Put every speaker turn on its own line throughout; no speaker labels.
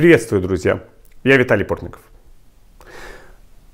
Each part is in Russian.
Приветствую, друзья! Я Виталий Портников.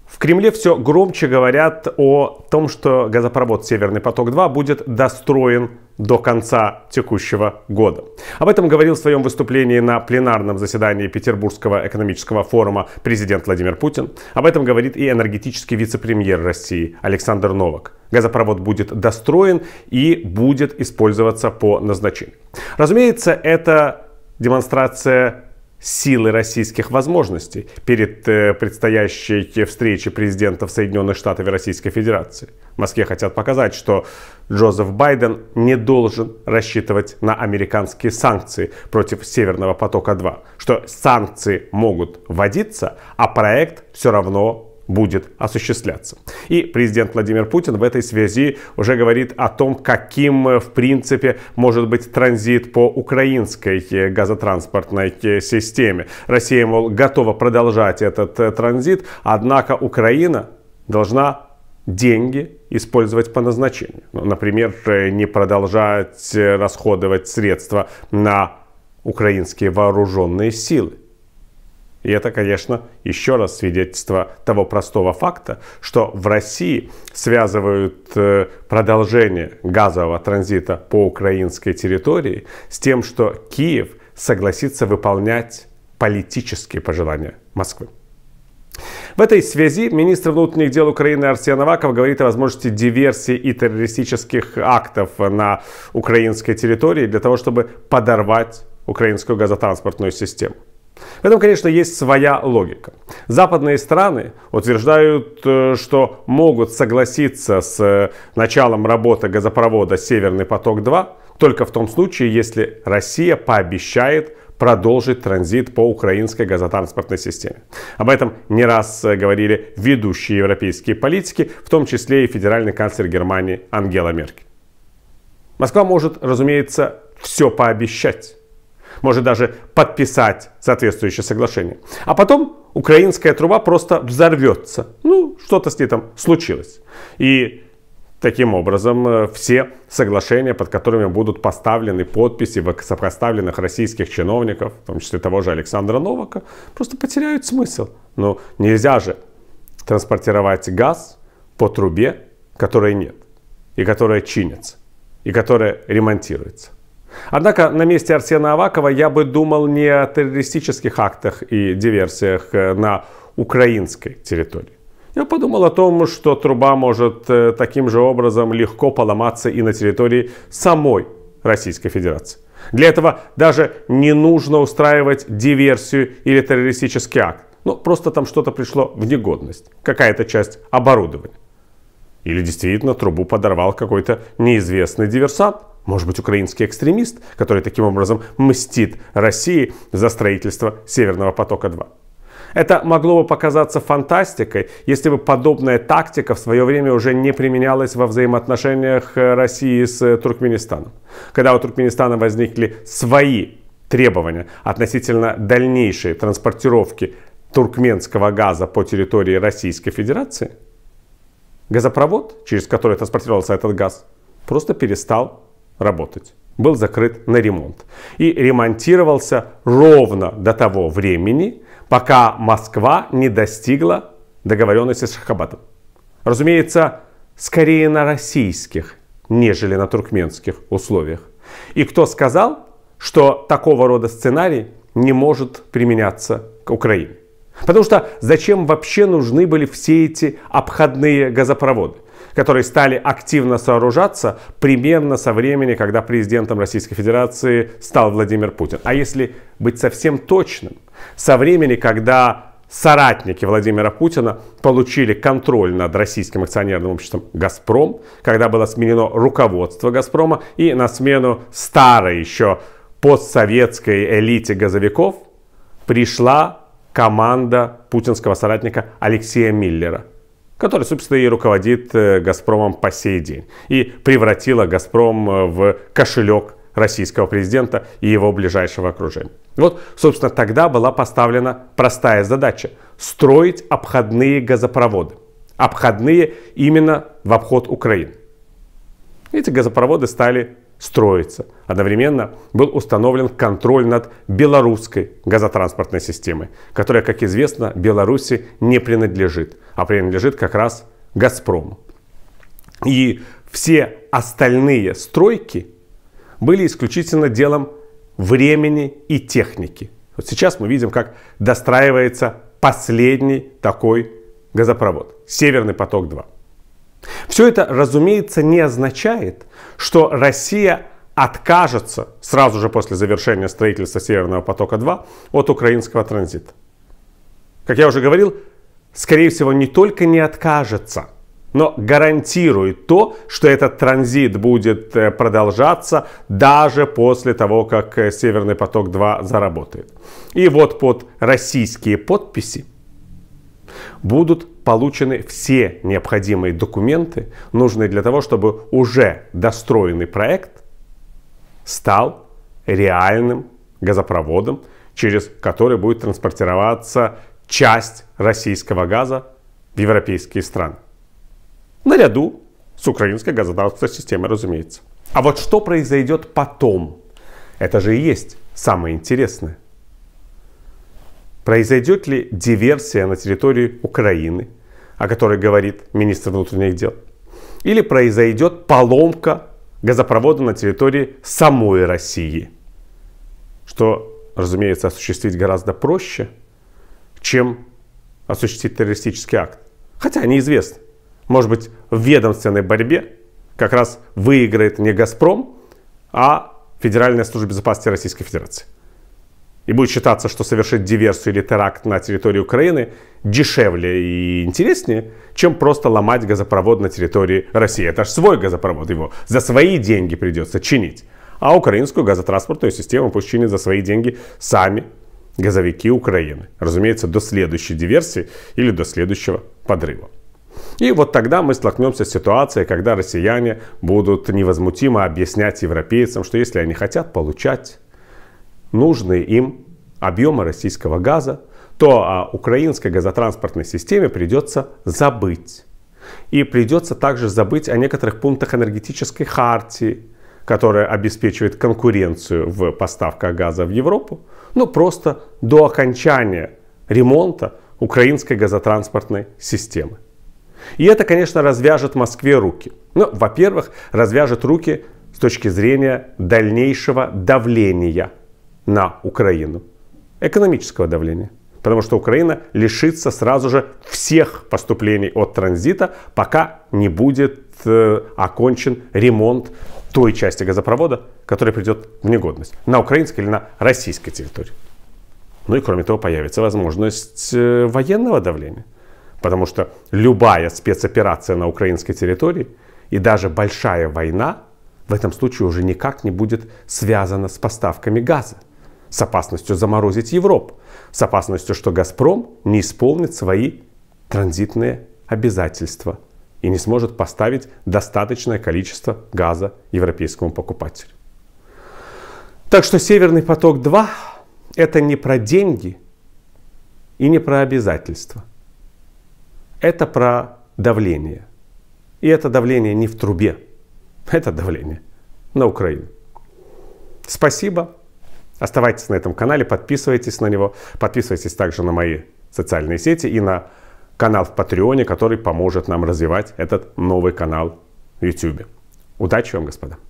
В Кремле все громче говорят о том, что газопровод «Северный поток-2» будет достроен до конца текущего года. Об этом говорил в своем выступлении на пленарном заседании Петербургского экономического форума президент Владимир Путин. Об этом говорит и энергетический вице-премьер России Александр Новак. Газопровод будет достроен и будет использоваться по назначению. Разумеется, это демонстрация силы российских возможностей перед э, предстоящей встречей президентов Соединенных Штатов и Российской Федерации. В Москве хотят показать, что Джозеф Байден не должен рассчитывать на американские санкции против Северного потока-2, что санкции могут вводиться, а проект все равно будет осуществляться. И президент Владимир Путин в этой связи уже говорит о том, каким э, в принципе может быть транзит по украинской э, газотранспортной э, системе. Россия, мол, готова продолжать этот транзит, однако Украина должна деньги использовать по назначению. Ну, например, не продолжать расходовать средства на украинские вооруженные силы. И это, конечно, еще раз свидетельство того простого факта, что в России связывают э, продолжение газового транзита по украинской территории с тем, что Киев согласится выполнять политические пожелания Москвы. В этой связи министр внутренних дел Украины Арсен Аваков говорит о возможности диверсии и террористических актов на украинской территории для того, чтобы подорвать украинскую газотранспортную систему. В этом, конечно, есть своя логика. Западные страны утверждают, э, что могут согласиться с э, началом работы газопровода «Северный поток-2» только в том случае, если Россия пообещает продолжить транзит по украинской газотранспортной системе. Об этом не раз э, говорили ведущие европейские политики, в том числе и федеральный канцлер Германии Ангела Меркель. Москва может, разумеется, все пообещать может даже подписать соответствующее соглашение. А потом украинская труба просто взорвется. Ну, что-то с ней там случилось. И Таким образом, э, все соглашения, под которыми будут поставлены подписи высокоставленных российских чиновников, в том числе того же Александра Новака, просто потеряют смысл. Но нельзя же транспортировать газ по трубе, которой нет, и которая чинится, и которая ремонтируется. Однако на месте Арсена Авакова я бы думал не о террористических актах и диверсиях э, на украинской территории. Я подумал о том, что труба может э, таким же образом легко поломаться и на территории самой Российской Федерации. Для этого даже не нужно устраивать диверсию или террористический акт. Ну, просто там что-то пришло в негодность. Какая-то часть оборудования. Или действительно трубу подорвал какой-то неизвестный диверсант – может быть, украинский экстремист, который таким образом мстит России за строительство Северного потока-2. Это могло бы показаться фантастикой, если бы подобная тактика в свое время уже не применялась во взаимоотношениях э, России с э, Туркменистаном. Когда у Туркменистана возникли свои требования относительно дальнейшей транспортировки туркменского газа по территории Российской Федерации, газопровод, через который транспортировался этот газ, просто перестал работать. Был закрыт на ремонт. И ремонтировался ровно до того времени, пока Москва не достигла договоренности с Шахабадом. Разумеется, скорее на российских, нежели на туркменских условиях. И кто сказал, что такого рода сценарий не может применяться к Украине? Потому что зачем вообще нужны были все эти обходные газопроводы? которые стали активно сооружаться примерно со времени, когда президентом Российской Федерации стал Владимир Путин. А если быть совсем точным, со времени, когда соратники Владимира Путина получили контроль над российским акционерным обществом «Газпром», когда было сменено руководство «Газпрома», и на смену старой еще постсоветской элите газовиков пришла команда путинского соратника Алексея Миллера – который, собственно, и руководит э, «Газпромом» по сей день. И превратила «Газпром» э, в кошелек российского президента и его ближайшего окружения. Вот, собственно, тогда была поставлена простая задача – строить обходные газопроводы. Обходные именно в обход Украины. Эти газопроводы стали строится. Одновременно был установлен контроль над белорусской газотранспортной системой, которая, как известно, Беларуси не принадлежит, а принадлежит как раз «Газпрому». И все остальные стройки были исключительно делом времени и техники. Вот сейчас мы видим, как достраивается последний такой газопровод «Северный поток-2». Все это, разумеется, не означает, что Россия откажется сразу же после завершения строительства Северного потока-2 от украинского транзита. Как я уже говорил, скорее всего, не только не откажется, но гарантирует то, что этот транзит будет э, продолжаться даже после того, как э, Северный поток-2 заработает. И вот под российские подписи будут получены все необходимые документы, нужные для того, чтобы уже достроенный проект стал реальным газопроводом, через который будет транспортироваться часть российского газа в европейские страны. Наряду с украинской газотранспортной системой, разумеется. А вот что произойдет потом? Это же и есть самое интересное. Произойдет ли диверсия на территории Украины о которой говорит министр внутренних дел. Или произойдет поломка газопровода на территории самой России. Что, разумеется, осуществить гораздо проще, чем осуществить террористический акт. Хотя неизвестно. Может быть, в ведомственной борьбе как раз выиграет не «Газпром», а Федеральная служба безопасности Российской Федерации и будет считаться, что совершить диверсию или теракт на территории Украины дешевле и интереснее, чем просто ломать газопровод на территории России. Это же свой газопровод, его за свои деньги придется чинить. А украинскую газотранспортную систему пусть чинят за свои деньги сами газовики Украины. Разумеется, до следующей диверсии или до следующего подрыва. И вот тогда мы столкнемся с ситуацией, когда россияне будут невозмутимо объяснять европейцам, что если они хотят получать нужные им объемы российского газа, то о а, украинской газотранспортной системе придется забыть. И придется также забыть о некоторых пунктах энергетической хартии, которая обеспечивает конкуренцию в поставках газа в Европу, ну просто до окончания ремонта украинской газотранспортной системы. И это, конечно, развяжет Москве руки. Ну, во-первых, развяжет руки с точки зрения дальнейшего давления на Украину экономического давления. Потому что Украина лишится сразу же всех поступлений от транзита, пока не будет э, окончен ремонт той части газопровода, которая придет в негодность на украинской или на российской территории. Ну и кроме того появится возможность э, военного давления. Потому что любая спецоперация на украинской территории и даже большая война в этом случае уже никак не будет связана с поставками газа с опасностью заморозить Европу, с опасностью, что «Газпром» не исполнит свои транзитные обязательства и не сможет поставить достаточное количество газа европейскому покупателю. Так что «Северный поток-2» — это не про деньги и не про обязательства. Это про давление. И это давление не в трубе. Это давление на Украину. Спасибо. Оставайтесь на этом канале, подписывайтесь на него, подписывайтесь также на мои социальные сети и на канал в Патреоне, который поможет нам развивать этот новый канал в YouTube. Удачи вам, господа!